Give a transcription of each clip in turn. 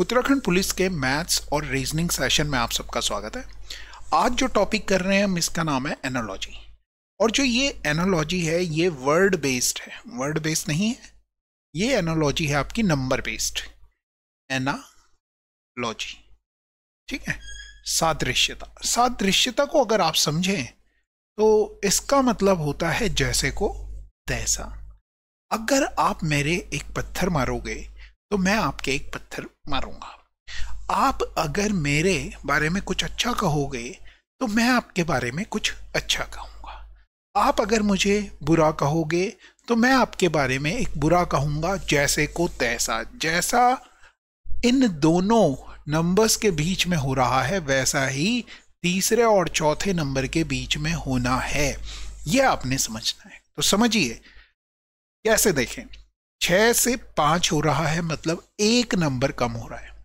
Uttarakhand police के maths और reasoning session में आप सबका स्वागत है आज जो टॉपिक कर रहे हैं हम इसका नाम है एनोलॉजी और जो ये एनोलॉजी है ये वर्ड बेस्ड है वर्ड बेस्ड नहीं है ये एनोलॉजी है आपकी नंबर बेस्ड एनालॉजी ठीक है सादृश्यता सादृश्यता को अगर आप समझें तो इसका मतलब होता है जैसे को तैसा अगर आप मेरे एक पत्थर मारोगे तो मैं आपके एक पत्थर मारूंगा आप अगर मेरे बारे में कुछ अच्छा कहोगे तो मैं आपके बारे में कुछ अच्छा कहूंगा आप अगर मुझे बुरा कहोगे तो मैं आपके बारे में एक बुरा कहूंगा जैसे को तैसा जैसा इन दोनों नंबर्स के बीच में हो रहा है वैसा ही तीसरे और चौथे नंबर के बीच में होना है यह आपने समझना है तो समझिए कैसे देखें छः से पाँच हो रहा है मतलब एक नंबर कम हो रहा है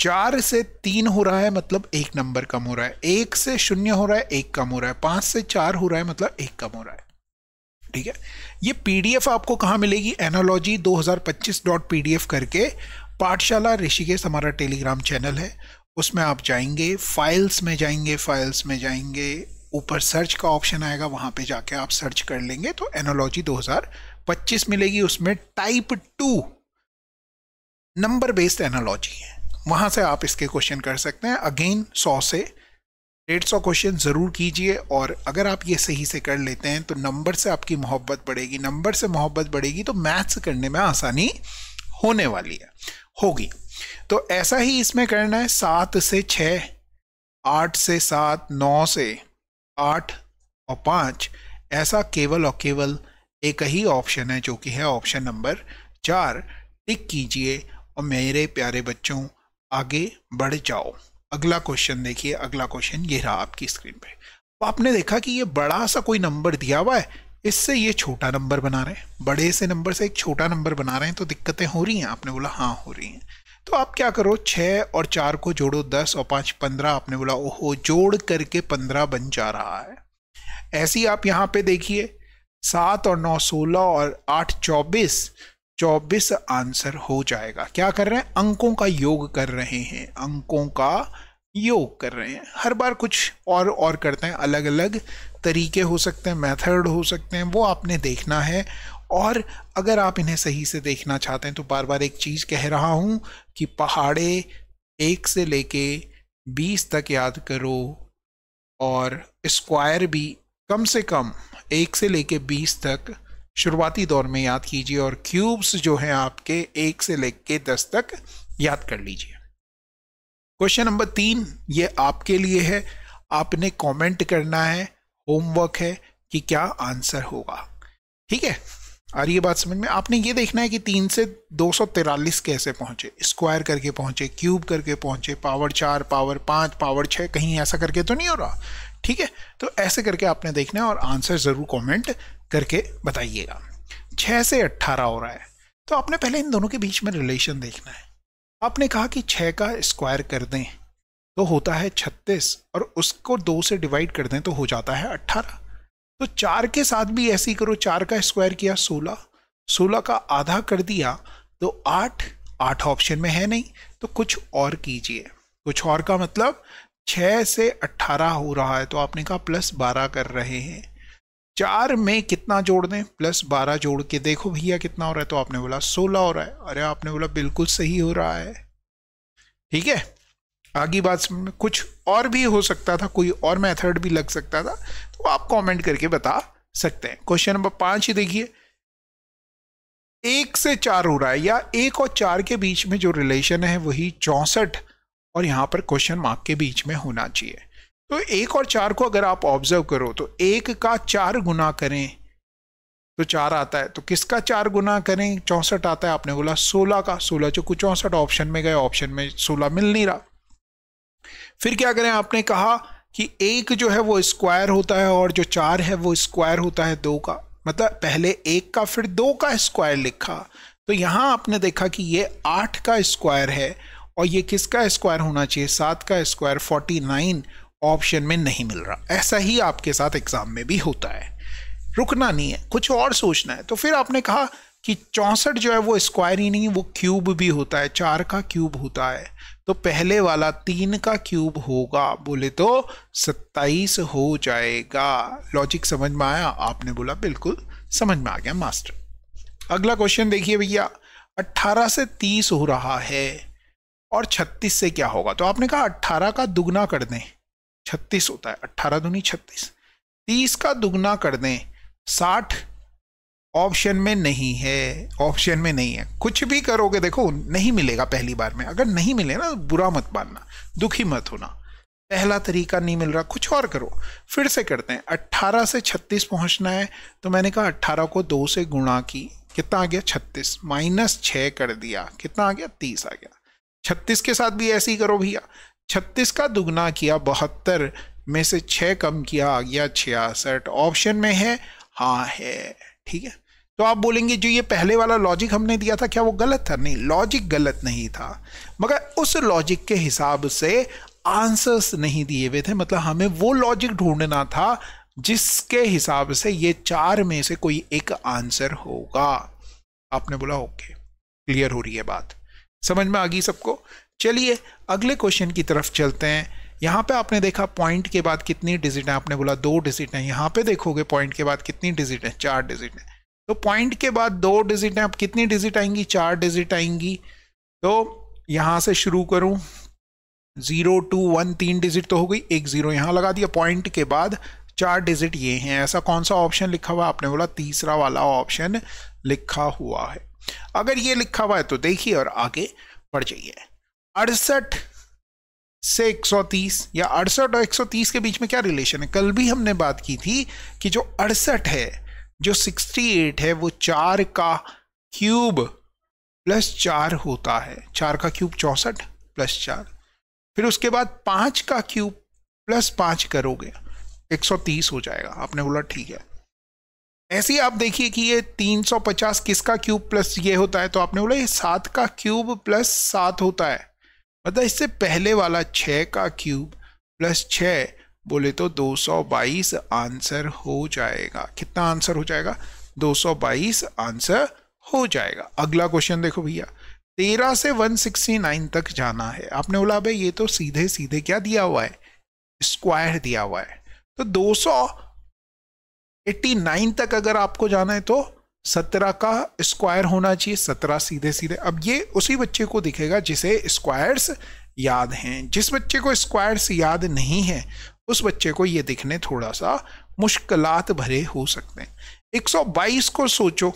चार से तीन हो रहा है मतलब एक नंबर कम हो रहा है एक से शून्य हो रहा है एक कम हो रहा है पाँच से चार हो रहा है मतलब एक कम हो रहा है ठीक है ये पीडीएफ आपको कहाँ मिलेगी एनोलॉजी दो हज़ार करके पाठशाला ऋषिकेश हमारा टेलीग्राम चैनल है उसमें आप जाएंगे फाइल्स में जाएंगे फाइल्स में जाएंगे ऊपर सर्च का ऑप्शन आएगा वहाँ पे जाके आप सर्च कर लेंगे तो एनोलॉजी 2025 पच्चीस मिलेगी उसमें type two number based analogy है वहां से आप इसके क्वेश्चन कर सकते हैं अगेन सौ से डेढ़ सौ क्वेश्चन ज़रूर कीजिए और अगर आप ये सही से कर लेते हैं तो नंबर से आपकी मोहब्बत बढ़ेगी नंबर से मोहब्बत बढ़ेगी तो मैथ्स करने में आसानी होने वाली है होगी तो ऐसा ही इसमें करना है सात से छ आठ से सात नौ से आठ और पाँच ऐसा केवल और केवल एक ही ऑप्शन है जो कि है ऑप्शन नंबर चार टिक कीजिए और मेरे प्यारे बच्चों आगे बढ़ जाओ अगला क्वेश्चन देखिए अगला क्वेश्चन ये रहा आपकी स्क्रीन पे तो आपने देखा कि ये बड़ा सा कोई नंबर दिया हुआ है इससे ये छोटा नंबर बना रहे हैं बड़े से नंबर से एक छोटा नंबर बना रहे हैं तो दिक्कतें हो रही हैं आपने बोला हाँ हो रही हैं तो आप क्या करो छः और चार को जोड़ो दस और पाँच पंद्रह आपने बोला ओहो जोड़ करके पंद्रह बन जा रहा है ऐसी आप यहाँ पे देखिए सात और नौ सोलह और आठ चौबीस चौबीस आंसर हो जाएगा क्या कर रहे हैं अंकों का योग कर रहे हैं अंकों का योग कर रहे हैं हर बार कुछ और और करते हैं अलग अलग तरीके हो सकते हैं मेथड हो सकते हैं वो आपने देखना है और अगर आप इन्हें सही से देखना चाहते हैं तो बार बार एक चीज़ कह रहा हूँ कि पहाड़े एक से लेके बीस तक याद करो और स्क्वायर भी कम से कम एक से लेके बीस तक शुरुआती दौर में याद कीजिए और क्यूब्स जो हैं आपके एक से लेके दस तक याद कर लीजिए क्वेश्चन नंबर तीन ये आपके लिए है आपने कमेंट करना है होमवर्क है कि क्या आंसर होगा ठीक है और ये बात समझ में आपने ये देखना है कि तीन से दो कैसे पहुंचे स्क्वायर करके पहुंचे क्यूब करके पहुंचे पावर चार पावर पाँच पावर छः कहीं ऐसा करके तो नहीं हो रहा ठीक है तो ऐसे करके आपने देखना है और आंसर ज़रूर कमेंट करके बताइएगा छः से अट्ठारह हो रहा है तो आपने पहले इन दोनों के बीच में रिलेशन देखना है आपने कहा कि छः का स्क्वायर कर दें तो होता है छत्तीस और उसको दो से डिवाइड कर दें तो हो जाता है अट्ठारह तो चार के साथ भी ऐसे ही करो चार का स्क्वायर किया सोलह सोलह का आधा कर दिया तो आठ आठ ऑप्शन में है नहीं तो कुछ और कीजिए कुछ और का मतलब छः से अट्ठारह हो रहा है तो आपने कहा प्लस बारह कर रहे हैं चार में कितना जोड़ दें प्लस बारह जोड़ के देखो भैया कितना हो रहा है तो आपने बोला सोलह हो रहा है अरे आपने बोला बिल्कुल सही हो रहा है ठीक है आगे बात में कुछ और भी हो सकता था कोई और मेथड भी लग सकता था तो आप कमेंट करके बता सकते हैं क्वेश्चन नंबर पांच ही देखिए एक से चार हो रहा है या एक और चार के बीच में जो रिलेशन है वही चौंसठ और यहाँ पर क्वेश्चन मार्क के बीच में होना चाहिए तो एक और चार को अगर आप ऑब्जर्व करो तो एक का चार गुना करें तो चार आता है तो किसका चार गुना करें चौंसठ आता है आपने बोला सोलह का सोलह चौकू चौंसठ ऑप्शन में गए ऑप्शन में सोलह मिल नहीं रहा फिर क्या करें आपने कहा कि एक जो है वो स्क्वायर होता है और जो चार है वो स्क्वायर होता है दो का मतलब पहले एक का फिर दो का स्क्वायर लिखा तो यहाँ आपने देखा कि ये आठ का स्क्वायर है और ये किसका स्क्वायर होना चाहिए सात का स्क्वायर फोर्टी नाइन ऑप्शन में नहीं मिल रहा ऐसा ही आपके साथ एग्जाम में भी होता है रुकना नहीं है कुछ और सोचना है तो फिर आपने कहा कि चौंसठ जो है वो स्क्वायर ही नहीं वो क्यूब भी होता है चार का क्यूब होता है तो पहले वाला तीन का क्यूब होगा बोले तो सत्ताईस हो जाएगा लॉजिक समझ में आया आपने बोला बिल्कुल समझ में आ गया मास्टर अगला क्वेश्चन देखिए भैया अट्ठारह से तीस हो रहा है और 36 से क्या होगा तो आपने कहा 18 का दुगना कर दें 36 होता है 18 दुनी 36 30 का दुगना कर दें 60 ऑप्शन में नहीं है ऑप्शन में नहीं है कुछ भी करोगे देखो नहीं मिलेगा पहली बार में अगर नहीं मिले ना तो बुरा मत मानना दुखी मत होना पहला तरीका नहीं मिल रहा कुछ और करो फिर से करते हैं 18 से 36 पहुंचना है तो मैंने कहा 18 को दो से गुणा की कितना आ गया 36 माइनस छः कर दिया कितना आ गया 30 आ गया छत्तीस के साथ भी ऐसे ही करो भैया छत्तीस का दुगना किया बहत्तर में से छः कम किया आ गया छियासठ ऑप्शन में है हाँ है ठीक है तो आप बोलेंगे जो ये पहले वाला लॉजिक हमने दिया था क्या वो गलत था नहीं लॉजिक गलत नहीं था मगर उस लॉजिक के हिसाब से आंसर्स नहीं दिए हुए थे मतलब हमें वो लॉजिक ढूंढना था जिसके हिसाब से ये चार में से कोई एक आंसर होगा आपने बोला ओके क्लियर हो रही है बात समझ में आ गई सबको चलिए अगले क्वेश्चन की तरफ चलते हैं यहाँ पे आपने देखा पॉइंट के बाद कितनी डिजिट है आपने बोला दो डिजिट है यहाँ पे देखोगे पॉइंट के बाद कितनी डिजिट है चार डिजिट है तो पॉइंट के बाद दो डिजिट है अब कितनी डिजिट आएंगी चार डिजिट आएंगी तो यहाँ से शुरू करूँ ज़ीरो टू वन तीन डिजिट तो हो गई एक ज़ीरो यहाँ लगा दिया पॉइंट के बाद चार डिजिट ये हैं ऐसा कौन सा ऑप्शन लिखा हुआ आपने बोला तीसरा वाला ऑप्शन लिखा हुआ है अगर ये लिखा हुआ है तो देखिए और आगे बढ़ जाइए अड़सठ से 130 या अड़सठ और 130 के बीच में क्या रिलेशन है कल भी हमने बात की थी कि जो अड़सठ है जो 68 है वो चार का क्यूब प्लस चार होता है चार का क्यूब चौंसठ प्लस चार फिर उसके बाद पांच का क्यूब प्लस पांच करोगे 130 हो जाएगा आपने बोला ठीक है ऐसे ही आप देखिए कि ये 350 किसका क्यूब प्लस ये होता है तो आपने बोला ये सात का क्यूब प्लस सात होता है मतलब इससे पहले वाला छः का क्यूब प्लस छः बोले तो 222 आंसर हो जाएगा कितना आंसर हो जाएगा 222 आंसर हो जाएगा अगला क्वेश्चन देखो भैया तेरह से 169 तक जाना है आपने बोला भाई ये तो सीधे सीधे क्या दिया हुआ है स्क्वायर दिया हुआ है तो 200 89 तक अगर आपको जाना है तो सत्रह का स्क्वायर होना चाहिए सत्रह सीधे सीधे अब ये उसी बच्चे को दिखेगा जिसे स्क्वायर्स याद हैं जिस बच्चे को स्क्वायर्स याद नहीं है उस बच्चे को ये दिखने थोड़ा सा मुश्किलात भरे हो सकते हैं 122 को सोचो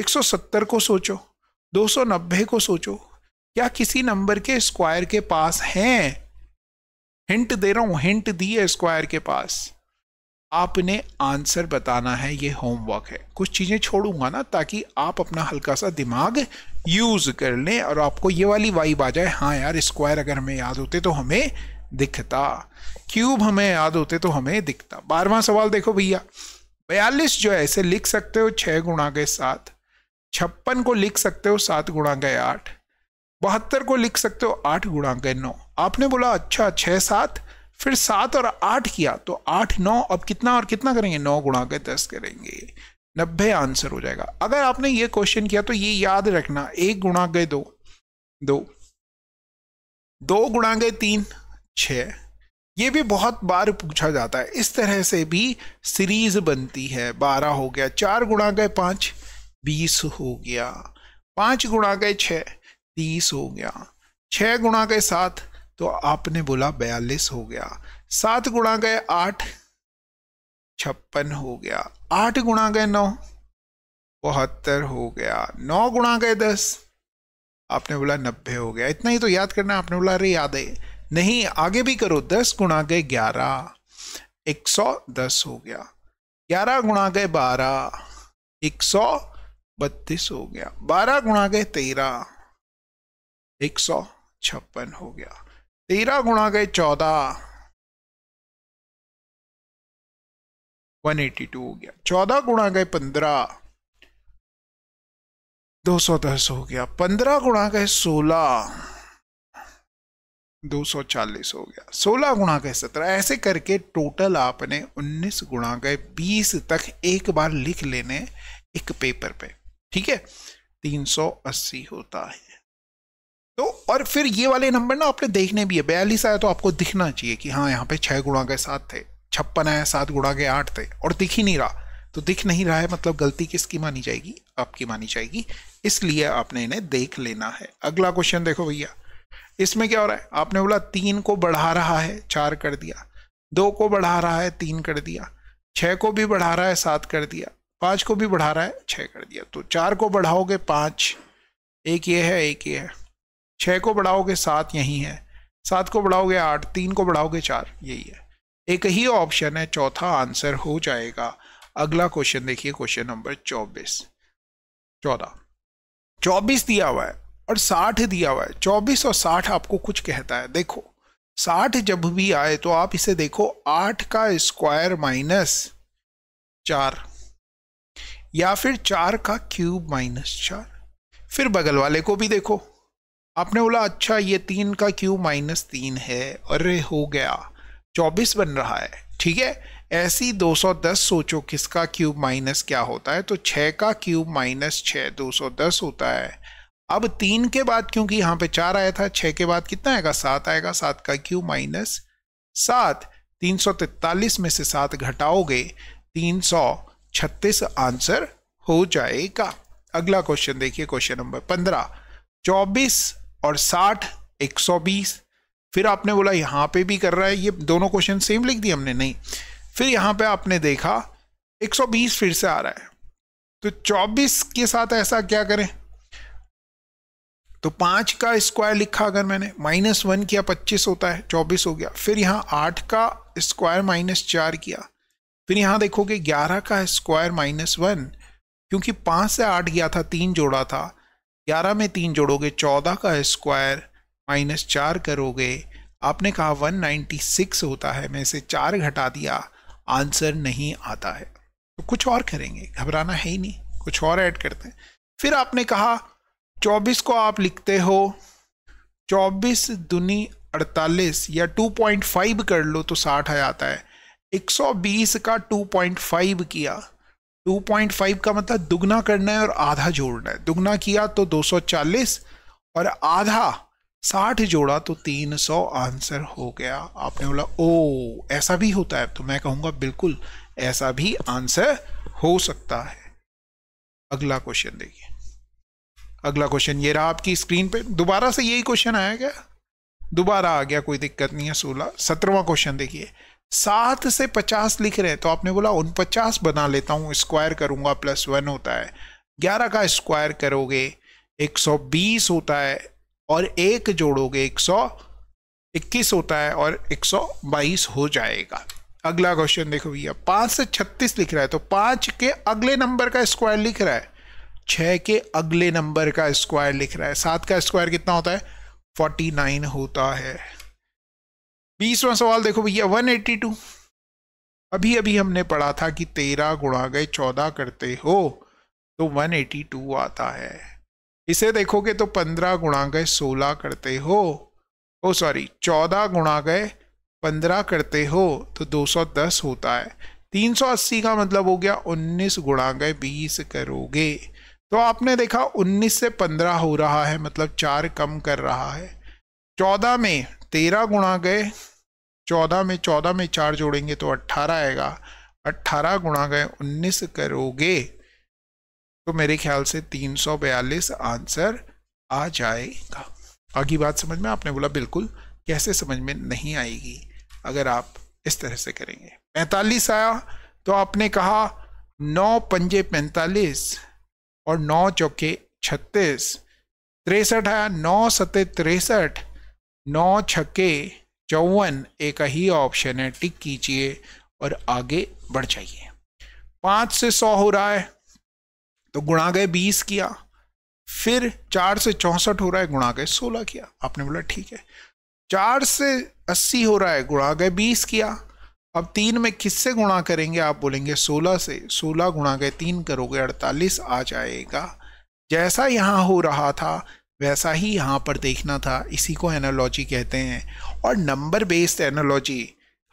170 को सोचो 290 को सोचो क्या किसी नंबर के स्क्वायर के पास हैं हिंट दे रहा हूँ हिंट दी है स्क्वायर के पास आपने आंसर बताना है ये होमवर्क है कुछ चीज़ें छोड़ूंगा ना ताकि आप अपना हल्का सा दिमाग यूज़ कर लें और आपको ये वाली वाइब आ जाए हाँ यार स्क्वायर अगर हमें याद होते तो हमें दिखता क्यूब हमें याद होते तो हमें दिखता बारवा सवाल देखो भैया बयालीस जो है इसे लिख सकते हो छः गुणा के सात छप्पन को लिख सकते हो सात गुणा के आठ बहत्तर को लिख सकते हो आठ गुणा के नौ आपने बोला अच्छा छः सात फिर सात और आठ किया तो आठ नौ अब कितना और कितना करेंगे नौ गुणा के दस करेंगे नब्बे आंसर हो जाएगा अगर आपने ये क्वेश्चन किया तो ये याद रखना एक गुणा गए दो दो दो गुणा गए तीन छ ये भी बहुत बार पूछा जाता है इस तरह से भी सीरीज बनती है बारह हो गया चार गुणा गए पाँच बीस हो गया पाँच गुणा गए छ तीस हो गया छः गुणा गए सात तो आपने बोला बयालीस हो गया सात गुणा गए आठ छप्पन हो गया आठ गुणा गए नौ बहत्तर हो गया नौ गुणा गए दस आपने बोला नब्बे हो गया इतना ही तो याद करना आपने बोला अरे याद है नहीं आगे भी करो दस गुणा गए ग्यारह एक सौ दस हो गया ग्यारह गुणा गए बारह एक सौ बत्तीस हो गया बारह गुणा गए तेरह एक सौ छप्पन हो गया तेरह गुणा गए चौदह वन एटी टू हो गया चौदह गुणा गए पंद्रह दो सौ दस हो गया पंद्रह गुणा गए सोलह दो सौ चालीस हो गया सोलह गुणा गए सत्रह ऐसे करके टोटल आपने उन्नीस गुणा गए बीस तक एक बार लिख लेने एक पेपर पे ठीक है तीन सौ अस्सी होता है तो और फिर ये वाले नंबर ना आपने देखने भी है बयालीस आया तो आपको दिखना चाहिए कि हाँ यहाँ पे छः गुणा के सात थे छप्पन आया सात गुणा के आठ थे और दिख ही नहीं रहा तो दिख नहीं रहा है मतलब गलती किसकी मानी जाएगी आपकी मानी जाएगी इसलिए आपने इन्हें देख लेना है अगला क्वेश्चन देखो भैया इसमें क्या हो रहा है आपने बोला तीन को बढ़ा रहा है चार कर दिया दो को बढ़ा रहा है तीन कर दिया छः को भी बढ़ा रहा है सात कर दिया पाँच को भी बढ़ा रहा है छः कर दिया तो चार को बढ़ाओगे पाँच एक ये है एक ये है छः को बढ़ाओगे सात यही है सात को बढ़ाओगे आठ तीन को बढ़ाओगे चार यही है एक ही ऑप्शन है चौथा आंसर हो जाएगा अगला क्वेश्चन देखिए क्वेश्चन नंबर चौबीस चौदह चौबीस दिया हुआ है और साठ दिया हुआ है चौबीस और साठ आपको कुछ कहता है देखो साठ जब भी आए तो आप इसे देखो आठ का स्क्वायर माइनस चार या फिर चार का क्यूब माइनस चार फिर बगल वाले को भी देखो आपने बोला अच्छा ये तीन का क्यू माइनस तीन है अरे हो गया चौबीस बन रहा है ठीक है ऐसी 210 सोचो किसका क्यूब माइनस क्या होता है तो 6 का क्यूब माइनस 6 210 होता है अब तीन के बाद क्योंकि यहाँ पे चार आया था छः के बाद कितना आएगा सात आएगा सात का क्यूब माइनस सात तीन सौ में से सात घटाओगे तीन सौ छत्तीस आंसर हो जाएगा अगला क्वेश्चन देखिए क्वेश्चन नंबर पंद्रह चौबीस और साठ एक सौ बीस फिर आपने बोला यहाँ पे भी कर रहा है ये दोनों क्वेश्चन सेम लिख दिए हमने नहीं फिर यहाँ पे आपने देखा एक सौ बीस फिर से आ रहा है तो चौबीस के साथ ऐसा क्या करें तो पाँच का स्क्वायर लिखा अगर मैंने माइनस वन किया पच्चीस होता है चौबीस हो गया फिर यहाँ आठ का स्क्वायर माइनस चार किया फिर यहाँ देखोगे ग्यारह का स्क्वायर माइनस वन क्योंकि पाँच से आठ गया था तीन जोड़ा था ग्यारह में तीन जोड़ोगे चौदह का स्क्वायर माइनस चार करोगे आपने कहा वन नाइन्टी सिक्स होता है मैं इसे चार घटा दिया आंसर नहीं आता है तो कुछ और करेंगे घबराना है ही नहीं कुछ और ऐड करते हैं फिर आपने कहा चौबीस को आप लिखते हो चौबीस दुनी अड़तालीस या टू पॉइंट फाइव कर लो तो साठ आ जाता है एक सौ बीस का टू पॉइंट फाइव किया 2.5 का मतलब दुगना करना है और आधा जोड़ना है दुगना किया तो 240 और आधा 60 जोड़ा तो 300 आंसर हो गया आपने बोला ओ ऐसा भी होता है तो मैं कहूंगा बिल्कुल ऐसा भी आंसर हो सकता है अगला क्वेश्चन देखिए अगला क्वेश्चन ये रहा आपकी स्क्रीन पे दोबारा से यही क्वेश्चन आया क्या दोबारा आ गया कोई दिक्कत नहीं है सोलह सत्रहवा क्वेश्चन देखिए सात से पचास लिख रहे हैं तो आपने बोला उन पचास बना लेता हूँ स्क्वायर करूँगा प्लस वन होता है ग्यारह का स्क्वायर करोगे एक सौ बीस होता है और एक जोड़ोगे एक सौ इक्कीस होता है और एक सौ बाईस हो जाएगा अगला क्वेश्चन देखो भैया पाँच से छत्तीस लिख रहा है तो पाँच के अगले नंबर का स्क्वायर लिख रहा है छः के अगले नंबर का स्क्वायर लिख रहा है सात का स्क्वायर कितना होता है फोर्टी नाइन होता है बीसवा सवाल देखो भैया वन एट्टी टू अभी अभी हमने पढ़ा था कि तेरह गुणा गए चौदह करते हो तो वन एटी टू आता है इसे देखोगे तो पंद्रह गुणा गए सोलह करते हो ओ सॉरी चौदह गुणा गए पंद्रह करते हो तो दो सौ दस होता है तीन सौ अस्सी का मतलब हो गया उन्नीस गुणा गए बीस करोगे तो आपने देखा उन्नीस से पंद्रह हो रहा है मतलब चार कम कर रहा है चौदह में तेरह गुणा गए चौदह में चौदह में चार जोड़ेंगे तो अट्ठारह आएगा अट्ठारह गुणा गए उन्नीस करोगे तो मेरे ख्याल से तीन सौ बयालीस आंसर आ जाएगा आगे बात समझ में आपने बोला बिल्कुल कैसे समझ में नहीं आएगी अगर आप इस तरह से करेंगे पैंतालीस आया तो आपने कहा नौ पंजे पैंतालीस और नौ चौके छत्तीस तिरसठ आया नौ सते तिरसठ नौ छक्के चौवन एक ही ऑप्शन है टिक कीजिए और आगे बढ़ जाइए पाँच से सौ हो रहा है तो गुणा गए बीस किया फिर चार से चौंसठ हो रहा है गुणा गए सोलह किया आपने बोला ठीक है चार से अस्सी हो रहा है गुणा गए बीस किया अब तीन में किससे गुणा करेंगे आप बोलेंगे सोलह से सोलह गुणा गए तीन करोगे अड़तालीस आ जाएगा जैसा यहाँ हो रहा था वैसा ही यहाँ पर देखना था इसी को एनोलॉजी कहते हैं और नंबर बेस्ड एनोलॉजी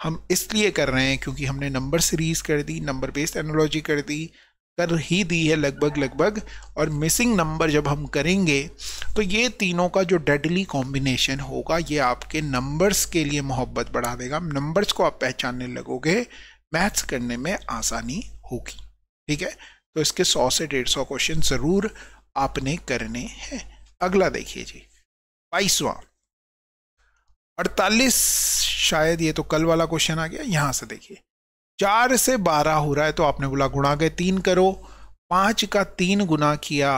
हम इसलिए कर रहे हैं क्योंकि हमने नंबर सीरीज कर दी नंबर बेस्ड एनोलॉजी कर दी कर ही दी है लगभग लगभग और मिसिंग नंबर जब हम करेंगे तो ये तीनों का जो डेडली कॉम्बिनेशन होगा ये आपके नंबर्स के लिए मोहब्बत बढ़ा देगा नंबर्स को आप पहचानने लगोगे मैथ्स करने में आसानी होगी ठीक है तो इसके सौ से डेढ़ सौ क्वेश्चन ज़रूर आपने करने हैं अगला देखिए जी बाईसवा अड़तालीस शायद ये तो कल वाला क्वेश्चन आ गया यहां से देखिए चार से बारह हो रहा है तो आपने बोला गुणा गए तीन करो पांच का तीन गुना किया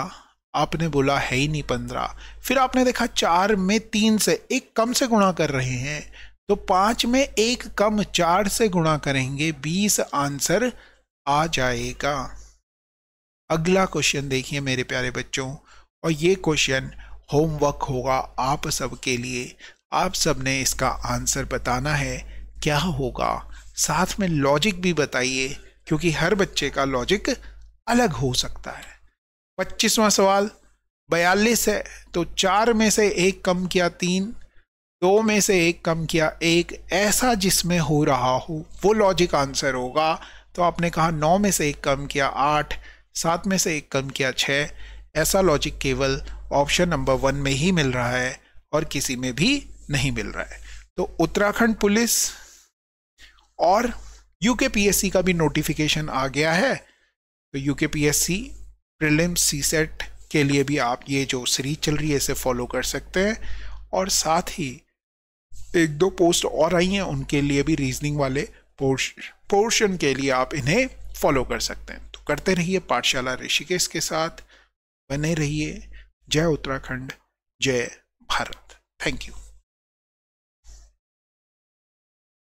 आपने बोला है ही नहीं पंद्रह फिर आपने देखा चार में तीन से एक कम से गुणा कर रहे हैं तो पांच में एक कम चार से गुणा करेंगे बीस आंसर आ जाएगा अगला क्वेश्चन देखिए मेरे प्यारे बच्चों और ये क्वेश्चन होमवर्क होगा आप सब के लिए आप सब ने इसका आंसर बताना है क्या होगा साथ में लॉजिक भी बताइए क्योंकि हर बच्चे का लॉजिक अलग हो सकता है पच्चीसवां सवाल बयालीस है तो चार में से एक कम किया तीन दो में से एक कम किया एक ऐसा जिसमें हो रहा हो वो लॉजिक आंसर होगा तो आपने कहा नौ में से एक कम किया आठ सात में से एक कम किया छः ऐसा लॉजिक केवल ऑप्शन नंबर वन में ही मिल रहा है और किसी में भी नहीं मिल रहा है तो उत्तराखंड पुलिस और यूके पीएससी का भी नोटिफिकेशन आ गया है तो यूके पीएससी प्रिलिम सेट के लिए भी आप ये जो सीरीज चल रही है इसे फॉलो कर सकते हैं और साथ ही एक दो पोस्ट और आई हैं उनके लिए भी रीजनिंग वाले पोर्शन के लिए आप इन्हें फॉलो कर सकते हैं तो करते रहिए पाठशाला ऋषिकेश के साथ बने रहिए जय उत्तराखंड जय भारत थैंक यू